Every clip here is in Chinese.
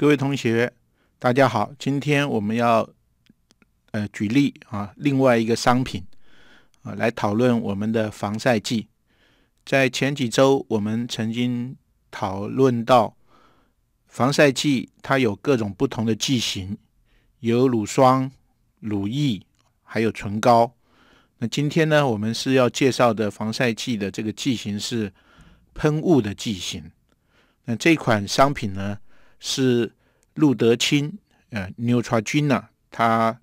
各位同学，大家好。今天我们要呃举例啊，另外一个商品啊来讨论我们的防晒剂。在前几周，我们曾经讨论到防晒剂它有各种不同的剂型，有乳霜、乳液，还有唇膏。那今天呢，我们是要介绍的防晒剂的这个剂型是喷雾的剂型。那这款商品呢？是路德清，呃 n e u t r a n a 他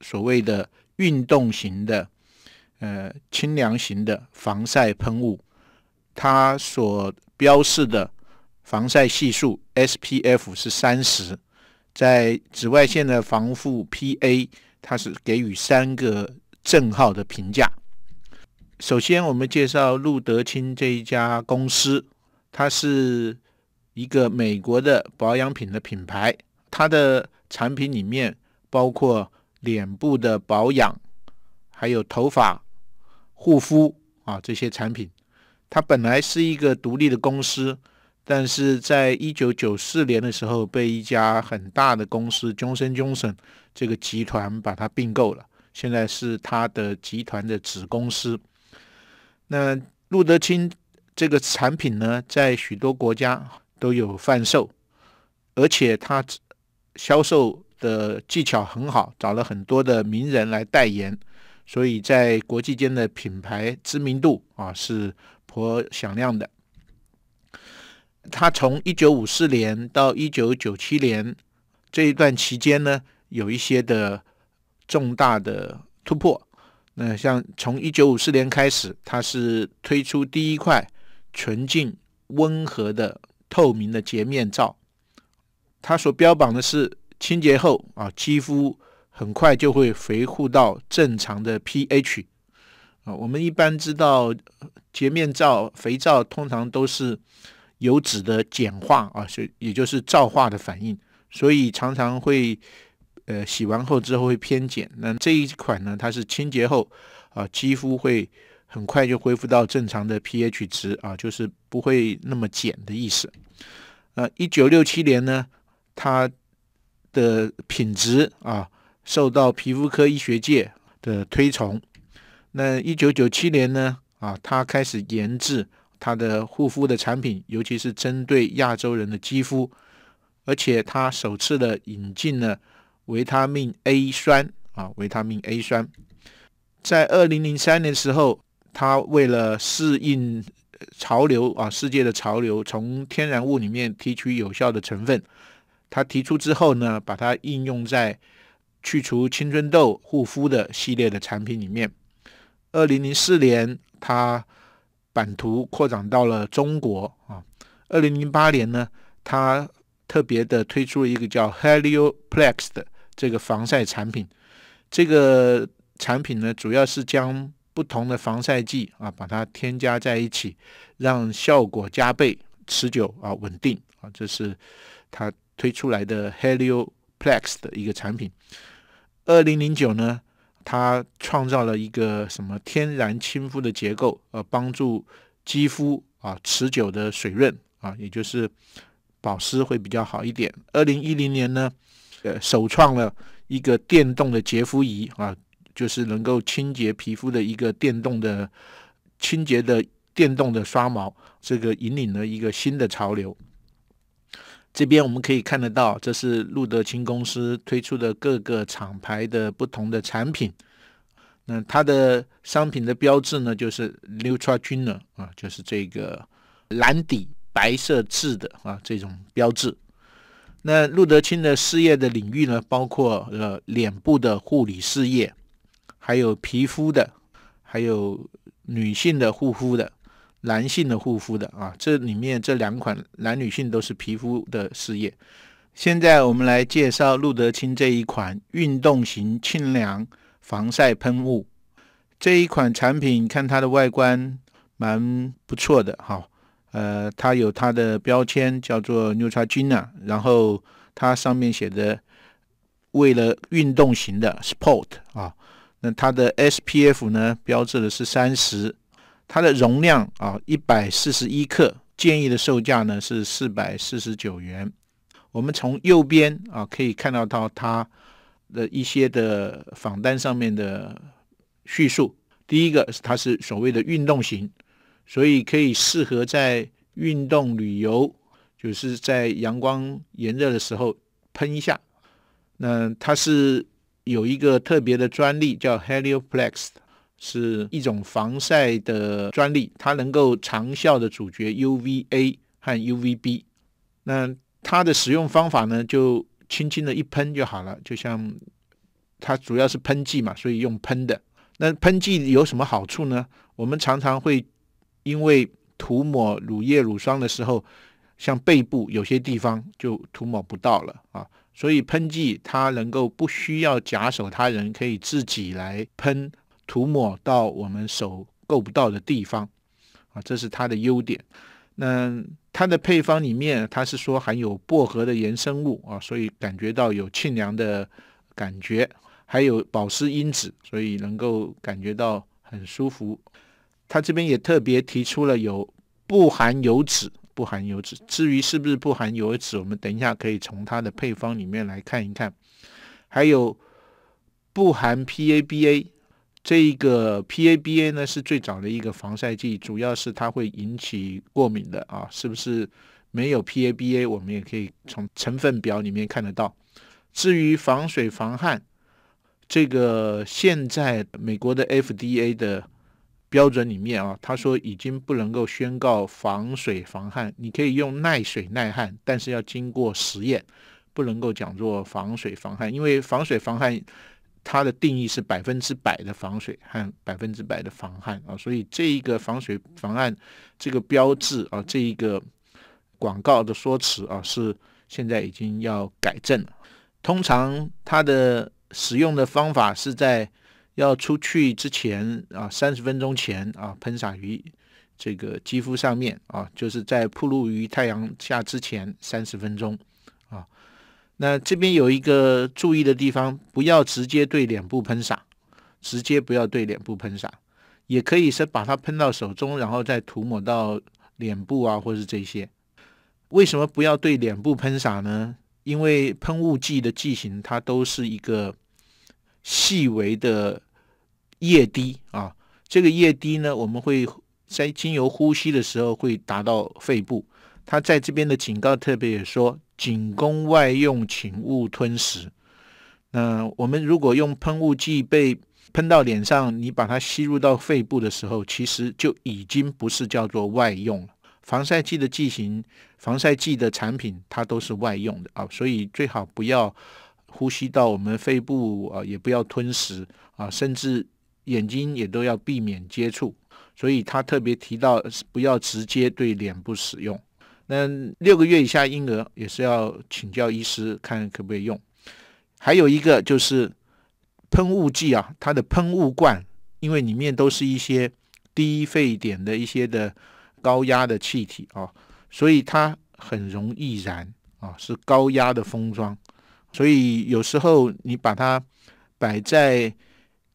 所谓的运动型的，呃，清凉型的防晒喷雾，它所标示的防晒系数 SPF 是三十，在紫外线的防护 PA，它是给予三个正号的评价。首先，我们介绍路德清这一家公司，它是。一个美国的保养品的品牌，它的产品里面包括脸部的保养，还有头发、护肤啊这些产品。它本来是一个独立的公司，但是在一九九四年的时候，被一家很大的公司 Johnson Johnson 这个集团把它并购了，现在是它的集团的子公司。那露得清这个产品呢，在许多国家。都有贩售，而且他销售的技巧很好，找了很多的名人来代言，所以在国际间的品牌知名度啊是颇响亮的。他从一九五四年到一九九七年这一段期间呢，有一些的重大的突破。那像从一九五四年开始，他是推出第一块纯净温和的。透明的洁面皂，它所标榜的是清洁后啊，肌肤很快就会恢复到正常的 pH 啊。我们一般知道洁面皂肥皂通常都是油脂的碱化啊，以也就是皂化的反应，所以常常会呃洗完后之后会偏碱。那这一款呢，它是清洁后啊，肌肤会。很快就恢复到正常的 pH 值啊，就是不会那么碱的意思。呃，一九六七年呢，它的品质啊受到皮肤科医学界的推崇。那一九九七年呢，啊，他开始研制他的护肤的产品，尤其是针对亚洲人的肌肤，而且他首次的引进了维他命 A 酸啊，维他命 A 酸。在二零零三年的时候。他为了适应潮流啊，世界的潮流，从天然物里面提取有效的成分，他提出之后呢，把它应用在去除青春痘、护肤的系列的产品里面。二零零四年，他版图扩展到了中国啊。二零零八年呢，他特别的推出了一个叫 Helio Plex 的这个防晒产品。这个产品呢，主要是将。不同的防晒剂啊，把它添加在一起，让效果加倍、持久啊、稳定啊，这是它推出来的 Helio Plex 的一个产品。二零零九呢，它创造了一个什么天然亲肤的结构，呃，帮助肌肤啊持久的水润啊，也就是保湿会比较好一点。二零一零年呢，呃，首创了一个电动的洁肤仪啊。就是能够清洁皮肤的一个电动的清洁的电动的刷毛，这个引领了一个新的潮流。这边我们可以看得到，这是路德清公司推出的各个厂牌的不同的产品。那它的商品的标志呢，就是 Neutra g e n i 啊，就是这个蓝底白色字的啊这种标志。那路德清的事业的领域呢，包括呃脸部的护理事业。还有皮肤的，还有女性的护肤的，男性的护肤的啊，这里面这两款男女性都是皮肤的事业。现在我们来介绍路德清这一款运动型清凉防晒喷雾。这一款产品，看它的外观蛮不错的哈，呃，它有它的标签叫做牛叉 n 啊，然后它上面写的为了运动型的 sport 啊。那它的 SPF 呢，标志的是三十，它的容量啊一百四十一克，建议的售价呢是四百四十九元。我们从右边啊可以看到到它的一些的榜单上面的叙述。第一个，它是所谓的运动型，所以可以适合在运动、旅游，就是在阳光炎热的时候喷一下。那它是。有一个特别的专利叫 Helio Plex，是一种防晒的专利，它能够长效的阻绝 UVA 和 UVB。那它的使用方法呢，就轻轻的一喷就好了，就像它主要是喷剂嘛，所以用喷的。那喷剂有什么好处呢？我们常常会因为涂抹乳液、乳霜的时候，像背部有些地方就涂抹不到了啊。所以喷剂它能够不需要假手他人，可以自己来喷涂抹到我们手够不到的地方，啊，这是它的优点。那它的配方里面，它是说含有薄荷的衍生物啊，所以感觉到有清凉的感觉，还有保湿因子，所以能够感觉到很舒服。它这边也特别提出了有不含油脂。不含油脂，至于是不是不含油脂，我们等一下可以从它的配方里面来看一看。还有不含 PABA，这一个 PABA 呢是最早的一个防晒剂，主要是它会引起过敏的啊，是不是没有 PABA？我们也可以从成分表里面看得到。至于防水防汗，这个现在美国的 FDA 的。标准里面啊，他说已经不能够宣告防水防汗，你可以用耐水耐汗，但是要经过实验，不能够讲做防水防汗，因为防水防汗它的定义是百分之百的防水和百分之百的防汗啊，所以这一个防水防汗这个标志啊，这一个广告的说辞啊，是现在已经要改正了。通常它的使用的方法是在。要出去之前啊，三十分钟前啊，喷洒于这个肌肤上面啊，就是在铺露于太阳下之前三十分钟啊。那这边有一个注意的地方，不要直接对脸部喷洒，直接不要对脸部喷洒，也可以是把它喷到手中，然后再涂抹到脸部啊，或是这些。为什么不要对脸部喷洒呢？因为喷雾剂的剂型它都是一个细微的。液滴啊，这个液滴呢，我们会在经由呼吸的时候会达到肺部。它在这边的警告特别也说，仅供外用，请勿吞食。那我们如果用喷雾剂被喷到脸上，你把它吸入到肺部的时候，其实就已经不是叫做外用了。防晒剂的剂型、防晒剂的产品，它都是外用的啊，所以最好不要呼吸到我们肺部啊，也不要吞食啊，甚至。眼睛也都要避免接触，所以他特别提到不要直接对脸部使用。那六个月以下婴儿也是要请教医师看可不可以用。还有一个就是喷雾剂啊，它的喷雾罐，因为里面都是一些低沸点的一些的高压的气体啊，所以它很容易燃啊，是高压的封装，所以有时候你把它摆在。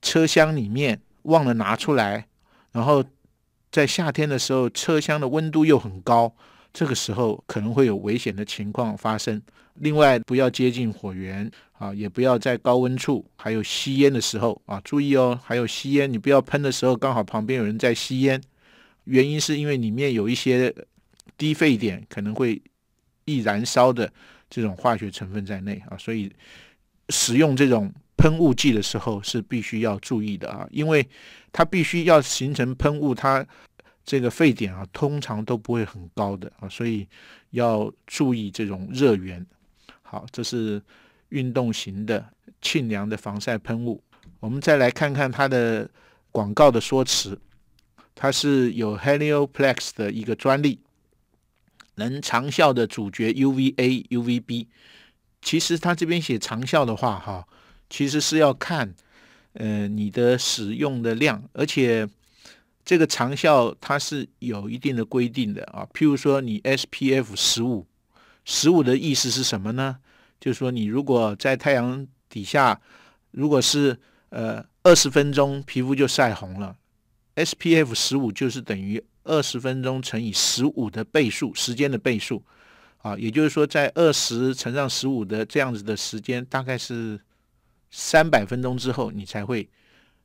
车厢里面忘了拿出来，然后在夏天的时候，车厢的温度又很高，这个时候可能会有危险的情况发生。另外，不要接近火源啊，也不要在高温处，还有吸烟的时候啊，注意哦。还有吸烟，你不要喷的时候，刚好旁边有人在吸烟。原因是因为里面有一些低沸点、可能会易燃烧的这种化学成分在内啊，所以使用这种。喷雾剂的时候是必须要注意的啊，因为它必须要形成喷雾，它这个沸点啊通常都不会很高的啊，所以要注意这种热源。好，这是运动型的沁凉的防晒喷雾。我们再来看看它的广告的说辞，它是有 Helio Plex 的一个专利，能长效的阻绝 UVA、UVB。其实它这边写长效的话，哈。其实是要看，呃，你的使用的量，而且这个长效它是有一定的规定的啊。譬如说，你 SPF 十五，十五的意思是什么呢？就是说，你如果在太阳底下，如果是呃二十分钟，皮肤就晒红了。SPF 十五就是等于二十分钟乘以十五的倍数，时间的倍数啊。也就是说，在二十乘上十五的这样子的时间，大概是。三百分钟之后，你才会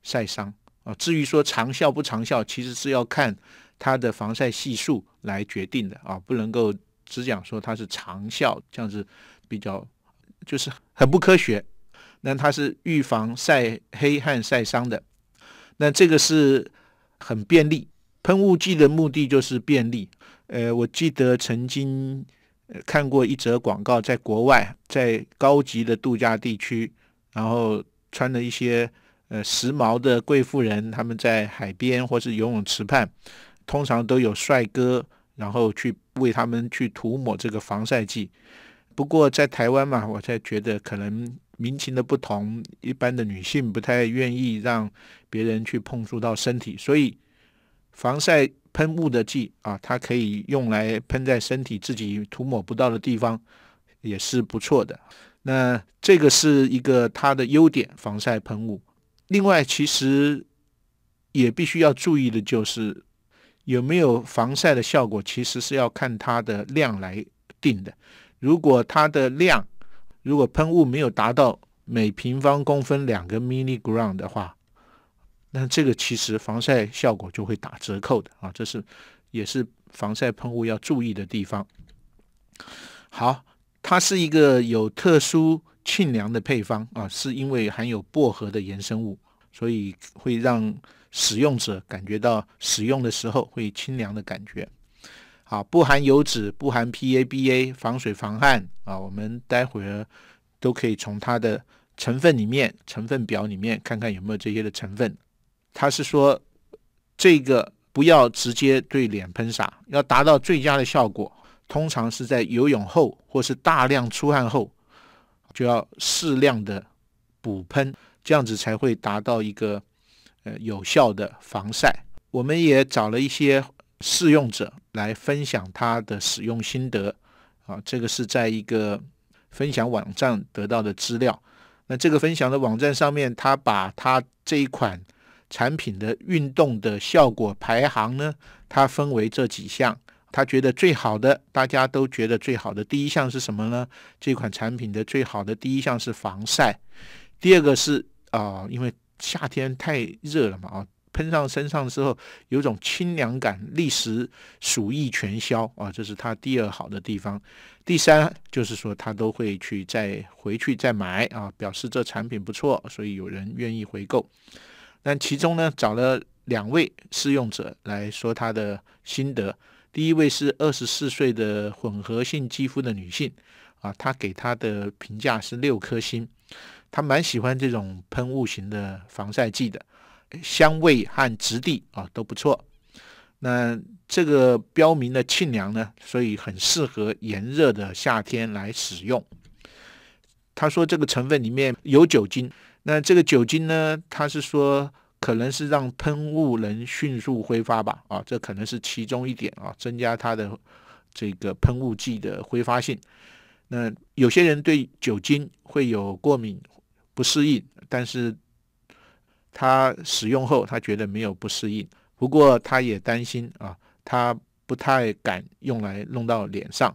晒伤啊。至于说长效不长效，其实是要看它的防晒系数来决定的啊，不能够只讲说它是长效，这样子比较就是很不科学。那它是预防晒黑和晒伤的，那这个是很便利。喷雾剂的目的就是便利。呃，我记得曾经看过一则广告，在国外，在高级的度假地区。然后穿的一些呃时髦的贵妇人，他们在海边或是游泳池畔，通常都有帅哥，然后去为他们去涂抹这个防晒剂。不过在台湾嘛，我才觉得可能民情的不同，一般的女性不太愿意让别人去碰触到身体，所以防晒喷雾的剂啊，它可以用来喷在身体自己涂抹不到的地方，也是不错的。那这个是一个它的优点，防晒喷雾。另外，其实也必须要注意的就是，有没有防晒的效果，其实是要看它的量来定的。如果它的量，如果喷雾没有达到每平方公分两个 milli gram 的话，那这个其实防晒效果就会打折扣的啊。这是也是防晒喷雾要注意的地方。好。它是一个有特殊沁凉的配方啊，是因为含有薄荷的衍生物，所以会让使用者感觉到使用的时候会清凉的感觉。好，不含油脂，不含 PABA，防水防汗啊。我们待会儿都可以从它的成分里面、成分表里面看看有没有这些的成分。它是说这个不要直接对脸喷洒，要达到最佳的效果。通常是在游泳后或是大量出汗后，就要适量的补喷，这样子才会达到一个呃有效的防晒。我们也找了一些试用者来分享他的使用心得，啊，这个是在一个分享网站得到的资料。那这个分享的网站上面，他把他这一款产品的运动的效果排行呢，它分为这几项。他觉得最好的，大家都觉得最好的第一项是什么呢？这款产品的最好的第一项是防晒，第二个是啊，因为夏天太热了嘛，啊，喷上身上之后有种清凉感，立时暑意全消啊，这是它第二好的地方。第三就是说他都会去再回去再买啊，表示这产品不错，所以有人愿意回购。但其中呢，找了两位试用者来说他的心得。第一位是二十四岁的混合性肌肤的女性啊，她给她的评价是六颗星，她蛮喜欢这种喷雾型的防晒剂的，香味和质地啊都不错。那这个标明的沁凉呢，所以很适合炎热的夏天来使用。她说这个成分里面有酒精，那这个酒精呢，它是说。可能是让喷雾能迅速挥发吧，啊，这可能是其中一点啊，增加它的这个喷雾剂的挥发性。那有些人对酒精会有过敏、不适应，但是他使用后他觉得没有不适应，不过他也担心啊，他不太敢用来弄到脸上。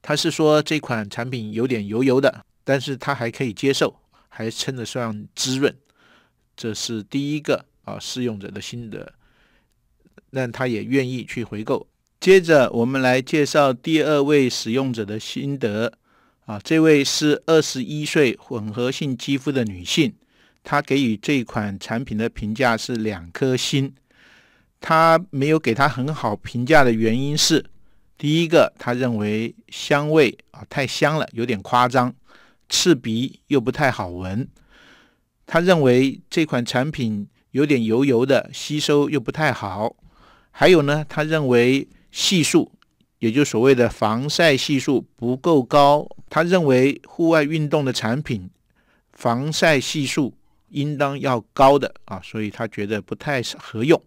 他是说这款产品有点油油的，但是他还可以接受，还称得上滋润。这是第一个啊，试用者的心得，那他也愿意去回购。接着，我们来介绍第二位使用者的心得啊，这位是二十一岁混合性肌肤的女性，她给予这款产品的评价是两颗星。她没有给她很好评价的原因是，第一个，她认为香味啊太香了，有点夸张，刺鼻又不太好闻。他认为这款产品有点油油的，吸收又不太好。还有呢，他认为系数，也就所谓的防晒系数不够高。他认为户外运动的产品防晒系数应当要高的啊，所以他觉得不太合用。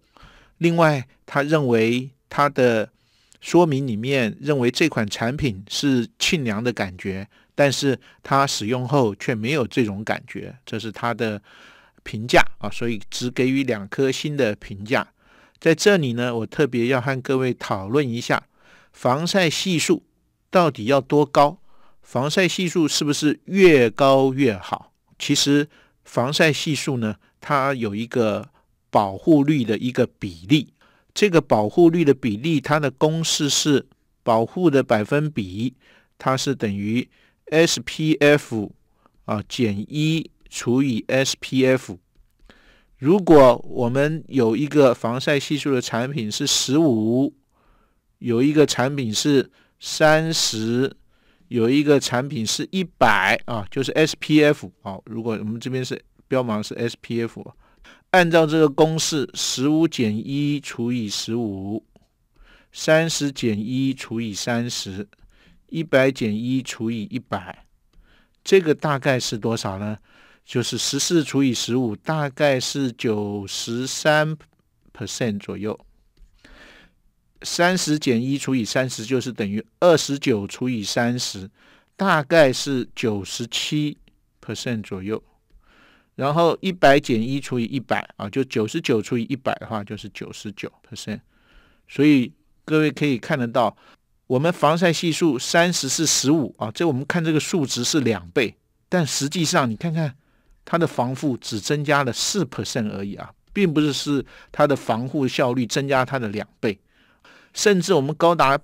另外，他认为他的说明里面认为这款产品是沁凉的感觉。但是它使用后却没有这种感觉，这是它的评价啊，所以只给予两颗星的评价。在这里呢，我特别要和各位讨论一下防晒系数到底要多高？防晒系数是不是越高越好？其实防晒系数呢，它有一个保护率的一个比例，这个保护率的比例，它的公式是保护的百分比，它是等于。SPF 啊，减一除以 SPF。如果我们有一个防晒系数的产品是十五，有一个产品是三十，有一个产品是一百啊，就是 SPF 啊。如果我们这边是标榜是 SPF，按照这个公式，十五减一除以十五，三十减一除以三十。一百减一除以一百，这个大概是多少呢？就是十四除以十五，大概是九十三 percent 左右。三十减一除以三十就是等于二十九除以三十，大概是九十七 percent 左右。然后一百减一除以一百啊，就九十九除以一百的话就是九十九 percent。所以各位可以看得到。我们防晒系数三十是十五啊，这我们看这个数值是两倍，但实际上你看看它的防护只增加了四 percent 而已啊，并不是是它的防护效率增加它的两倍，甚至我们高达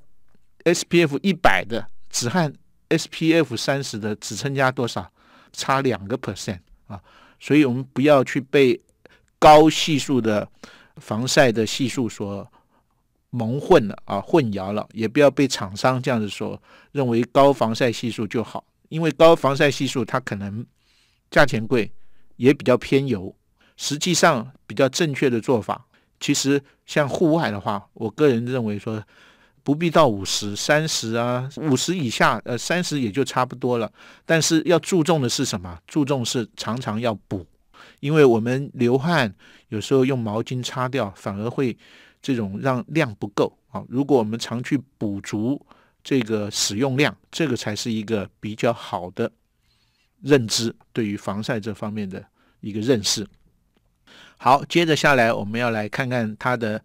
SPF 一百的只和 SPF 三十的只增加多少，差两个 percent 啊，所以我们不要去被高系数的防晒的系数所。蒙混了啊，混淆了，也不要被厂商这样子说，认为高防晒系数就好，因为高防晒系数它可能价钱贵，也比较偏油。实际上，比较正确的做法，其实像户外的话，我个人认为说不必到五十、三十啊，五十以下，呃，三十也就差不多了。但是要注重的是什么？注重是常常要补，因为我们流汗，有时候用毛巾擦掉，反而会。这种让量不够啊，如果我们常去补足这个使用量，这个才是一个比较好的认知对于防晒这方面的一个认识。好，接着下来我们要来看看它的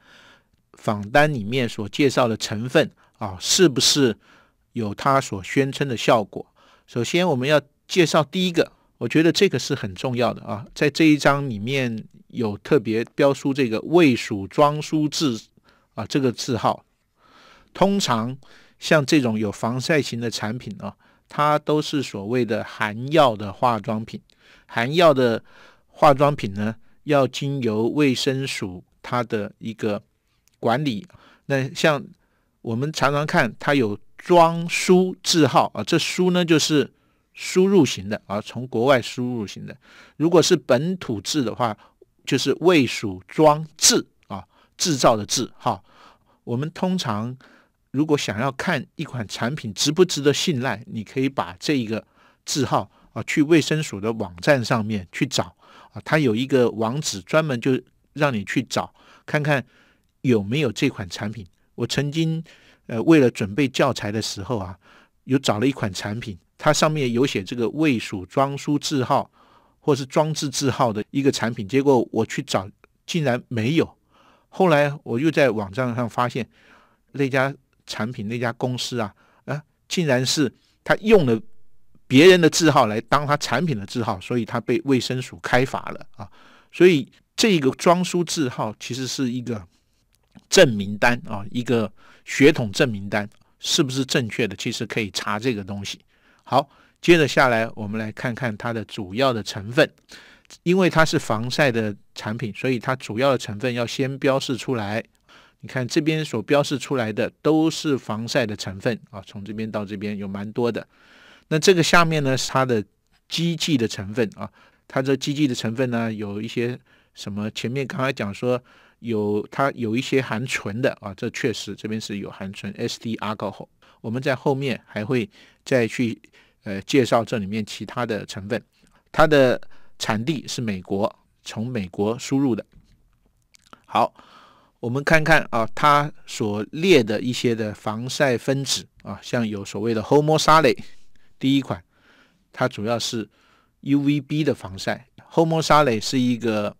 访单里面所介绍的成分啊，是不是有它所宣称的效果？首先，我们要介绍第一个，我觉得这个是很重要的啊，在这一章里面。有特别标出这个未属装书字啊，这个字号，通常像这种有防晒型的产品啊，它都是所谓的含药的化妆品。含药的化妆品呢，要经由卫生署它的一个管理。那像我们常常看它有装书字号啊，这书呢就是输入型的啊，从国外输入型的。如果是本土制的话，就是卫蜀装置啊，制造的制哈。我们通常如果想要看一款产品值不值得信赖，你可以把这一个字号啊，去卫生署的网站上面去找啊，它有一个网址专门就让你去找，看看有没有这款产品。我曾经呃，为了准备教材的时候啊，有找了一款产品，它上面有写这个卫蜀装书字号。或是装置字号的一个产品，结果我去找，竟然没有。后来我又在网站上发现，那家产品那家公司啊啊，竟然是他用了别人的字号来当他产品的字号，所以他被卫生署开罚了啊。所以这个装书字号其实是一个证明单啊，一个血统证明单，是不是正确的？其实可以查这个东西。好。接着下来，我们来看看它的主要的成分，因为它是防晒的产品，所以它主要的成分要先标示出来。你看这边所标示出来的都是防晒的成分啊，从这边到这边有蛮多的。那这个下面呢是它的基剂的成分啊，它这基剂的成分呢有一些什么？前面刚才讲说有它有一些含醇的啊，这确实这边是有含醇，S D R。l 我们在后面还会再去。呃，介绍这里面其他的成分，它的产地是美国，从美国输入的。好，我们看看啊，它所列的一些的防晒分子啊，像有所谓的 h o m o s a l e 第一款，它主要是 U V B 的防晒。h o m o s a l e 是一个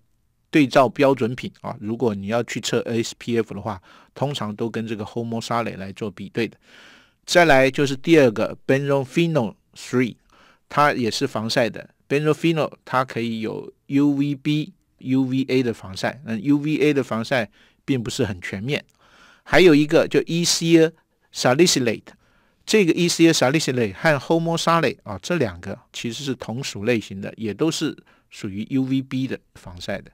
对照标准品啊，如果你要去测 S P F 的话，通常都跟这个 h o m o s a l e 来做比对的。再来就是第二个 benzophenone。Three，它也是防晒的。b e n o f i n o 它可以有 UVB、UVA 的防晒。那 u v a 的防晒并不是很全面。还有一个叫 ECA salicylate，这个 ECA salicylate 和 homosalate 啊，这两个其实是同属类型的，也都是属于 UVB 的防晒的。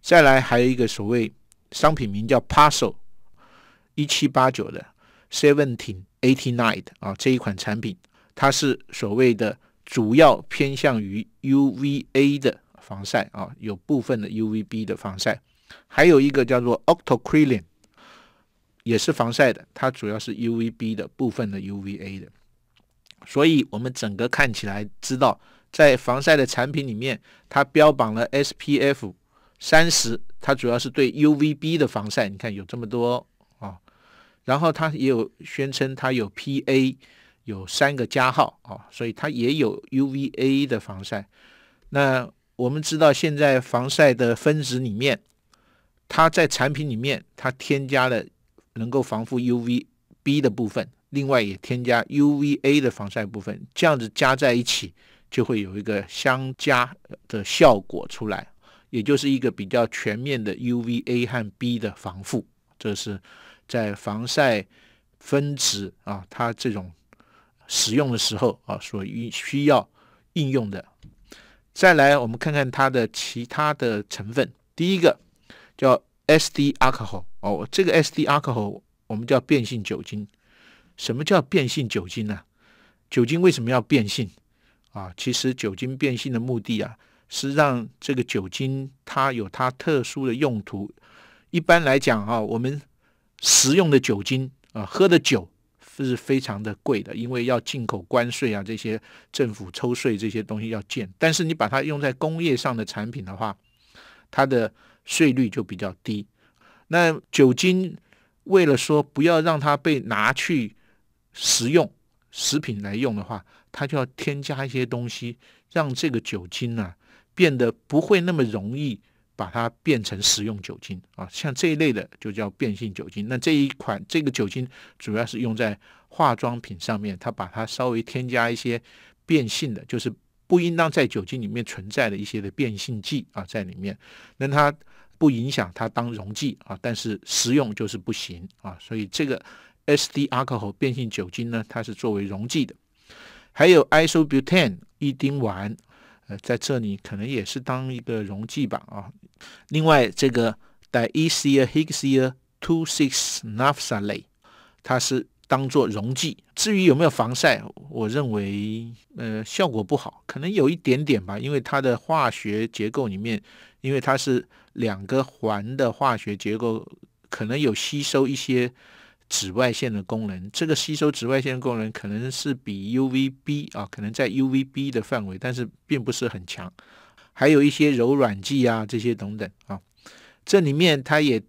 再来还有一个所谓商品名叫 Parcel 一七八九的 seventeen eighty nine 啊，这一款产品。它是所谓的主要偏向于 UVA 的防晒啊，有部分的 UVB 的防晒，还有一个叫做 Octocrylene，也是防晒的，它主要是 UVB 的部分的 UVA 的。所以，我们整个看起来知道，在防晒的产品里面，它标榜了 SPF 三十，它主要是对 UVB 的防晒。你看有这么多啊，然后它也有宣称它有 PA。有三个加号啊，所以它也有 UVA 的防晒。那我们知道，现在防晒的分子里面，它在产品里面，它添加了能够防护 UVB 的部分，另外也添加 UVA 的防晒部分，这样子加在一起就会有一个相加的效果出来，也就是一个比较全面的 UVA 和 B 的防护。这是在防晒分子啊，它这种。使用的时候啊，所需需要应用的。再来，我们看看它的其他的成分。第一个叫 SD Alcohol 哦，这个 SD Alcohol 我们叫变性酒精。什么叫变性酒精呢？酒精为什么要变性啊？其实酒精变性的目的啊，是让这个酒精它有它特殊的用途。一般来讲啊，我们食用的酒精啊，喝的酒。这是非常的贵的，因为要进口关税啊，这些政府抽税这些东西要建。但是你把它用在工业上的产品的话，它的税率就比较低。那酒精为了说不要让它被拿去食用食品来用的话，它就要添加一些东西，让这个酒精呢变得不会那么容易。把它变成食用酒精啊，像这一类的就叫变性酒精。那这一款这个酒精主要是用在化妆品上面，它把它稍微添加一些变性的，就是不应当在酒精里面存在的一些的变性剂啊在里面，那它不影响它当溶剂啊，但是食用就是不行啊。所以这个 SD alcohol 变性酒精呢，它是作为溶剂的。还有 isobutane 一丁烷，呃，在这里可能也是当一个溶剂吧啊。另外，这个 d i i s h e x o s 2,6-naphthalate，它是当做溶剂。至于有没有防晒，我认为呃效果不好，可能有一点点吧。因为它的化学结构里面，因为它是两个环的化学结构，可能有吸收一些紫外线的功能。这个吸收紫外线的功能可能是比 U V B 啊，可能在 U V B 的范围，但是并不是很强。还有一些柔软剂啊，这些等等啊，这里面它也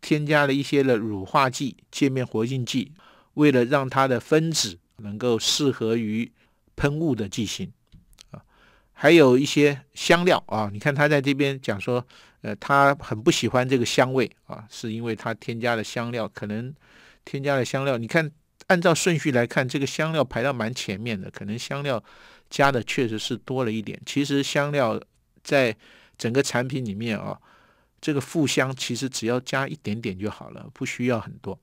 添加了一些的乳化剂、界面活性剂，为了让它的分子能够适合于喷雾的剂型啊，还有一些香料啊。你看它在这边讲说，呃，他很不喜欢这个香味啊，是因为它添加了香料可能添加了香料。你看按照顺序来看，这个香料排到蛮前面的，可能香料加的确实是多了一点。其实香料。在整个产品里面啊，这个负香其实只要加一点点就好了，不需要很多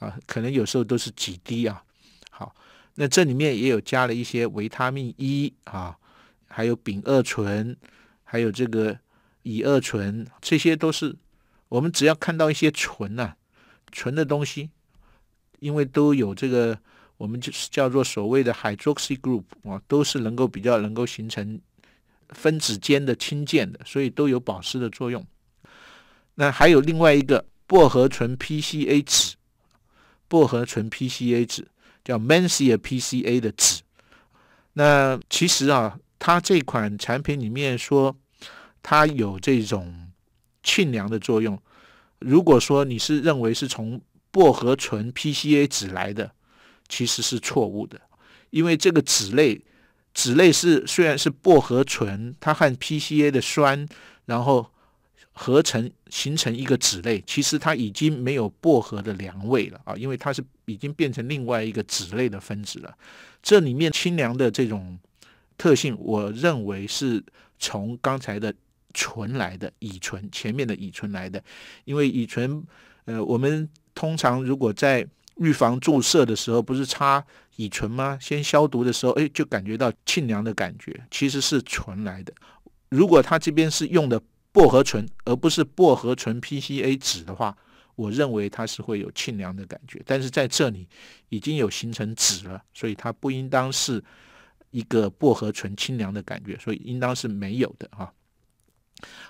啊，可能有时候都是几滴啊。好，那这里面也有加了一些维他命 E 啊，还有丙二醇，还有这个乙二醇，这些都是我们只要看到一些醇呐、醇的东西，因为都有这个我们就是叫做所谓的 hydroxy group 啊，都是能够比较能够形成。分子间的氢键的，所以都有保湿的作用。那还有另外一个薄荷醇 PCA 酯，薄荷醇 PCA 酯叫 m e n s i a PCA 的酯。那其实啊，它这款产品里面说它有这种沁凉的作用。如果说你是认为是从薄荷醇 PCA 酯来的，其实是错误的，因为这个酯类。脂类是虽然是薄荷醇，它和 PCA 的酸，然后合成形成一个脂类，其实它已经没有薄荷的凉味了啊，因为它是已经变成另外一个脂类的分子了。这里面清凉的这种特性，我认为是从刚才的醇来的，乙醇前面的乙醇来的，因为乙醇，呃，我们通常如果在预防注射的时候，不是插。乙醇吗？先消毒的时候，哎，就感觉到沁凉的感觉，其实是纯来的。如果他这边是用的薄荷醇，而不是薄荷醇 PCA 酯的话，我认为它是会有沁凉的感觉。但是在这里已经有形成酯了，所以它不应当是一个薄荷醇清凉的感觉，所以应当是没有的啊。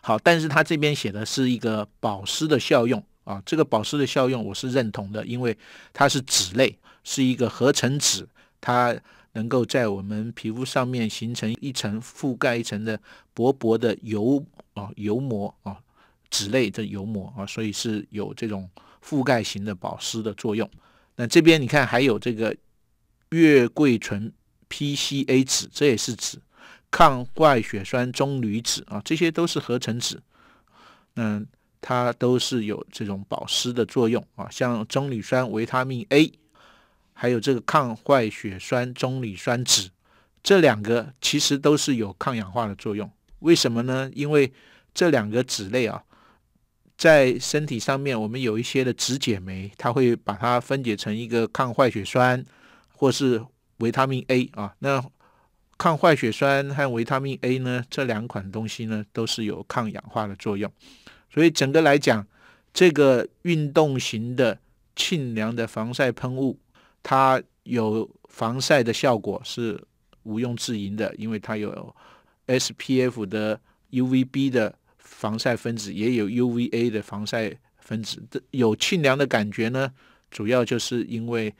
好，但是他这边写的是一个保湿的效用啊，这个保湿的效用我是认同的，因为它是酯类。是一个合成脂，它能够在我们皮肤上面形成一层覆盖一层的薄薄的油啊油膜啊脂类的油膜啊，所以是有这种覆盖型的保湿的作用。那这边你看还有这个月桂醇 p c a 脂，这也是酯，抗坏血酸棕榈酯啊，这些都是合成脂，嗯，它都是有这种保湿的作用啊，像棕榈酸维他命 A。还有这个抗坏血酸棕榈酸酯，这两个其实都是有抗氧化的作用。为什么呢？因为这两个酯类啊，在身体上面我们有一些的酯解酶，它会把它分解成一个抗坏血酸，或是维他命 A 啊。那抗坏血酸和维他命 A 呢，这两款东西呢，都是有抗氧化的作用。所以整个来讲，这个运动型的沁凉的防晒喷雾。它有防晒的效果是毋庸置疑的，因为它有 SPF 的 UVB 的防晒分子，也有 UVA 的防晒分子。有沁凉的感觉呢，主要就是因为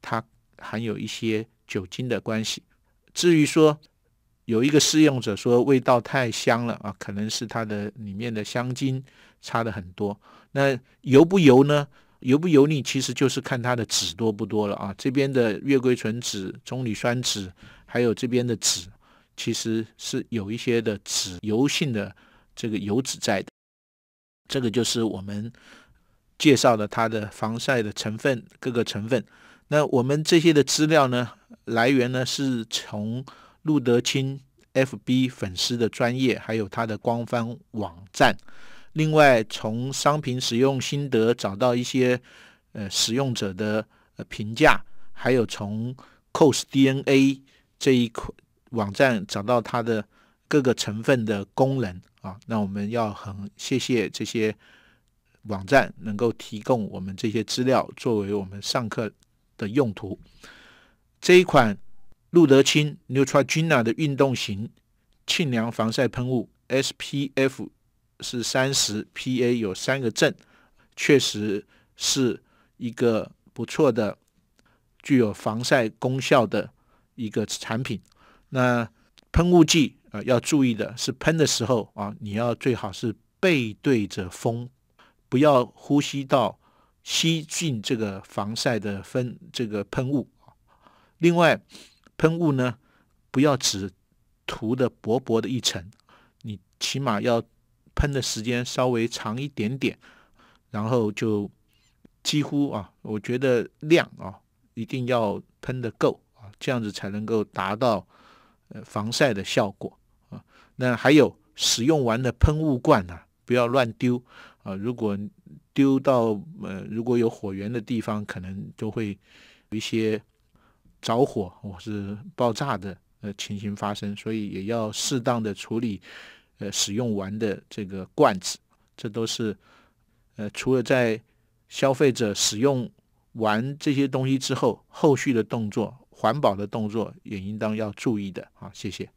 它含有一些酒精的关系。至于说有一个试用者说味道太香了啊，可能是它的里面的香精差的很多。那油不油呢？油不油腻其实就是看它的脂多不多了啊！这边的月桂醇脂、棕榈酸酯，还有这边的脂，其实是有一些的脂油性的这个油脂在的。这个就是我们介绍的它的防晒的成分各个成分。那我们这些的资料呢，来源呢是从路德清 FB 粉丝的专业，还有它的官方网站。另外，从商品使用心得找到一些，呃，使用者的评价，还有从 Cost DNA 这一款网站找到它的各个成分的功能啊。那我们要很谢谢这些网站能够提供我们这些资料作为我们上课的用途。这一款路德清 Neutrogena 的运动型沁凉防晒喷雾 SPF。是三十 PA 有三个证，确实是一个不错的、具有防晒功效的一个产品。那喷雾剂啊，要注意的是喷的时候啊，你要最好是背对着风，不要呼吸到、吸进这个防晒的分这个喷雾。另外，喷雾呢，不要只涂的薄薄的一层，你起码要。喷的时间稍微长一点点，然后就几乎啊，我觉得量啊一定要喷的够啊，这样子才能够达到防晒的效果啊。那还有使用完的喷雾罐呢，不要乱丢啊。如果丢到呃如果有火源的地方，可能就会有一些着火或是爆炸的呃情形发生，所以也要适当的处理。呃，使用完的这个罐子，这都是呃，除了在消费者使用完这些东西之后，后续的动作，环保的动作也应当要注意的啊。谢谢。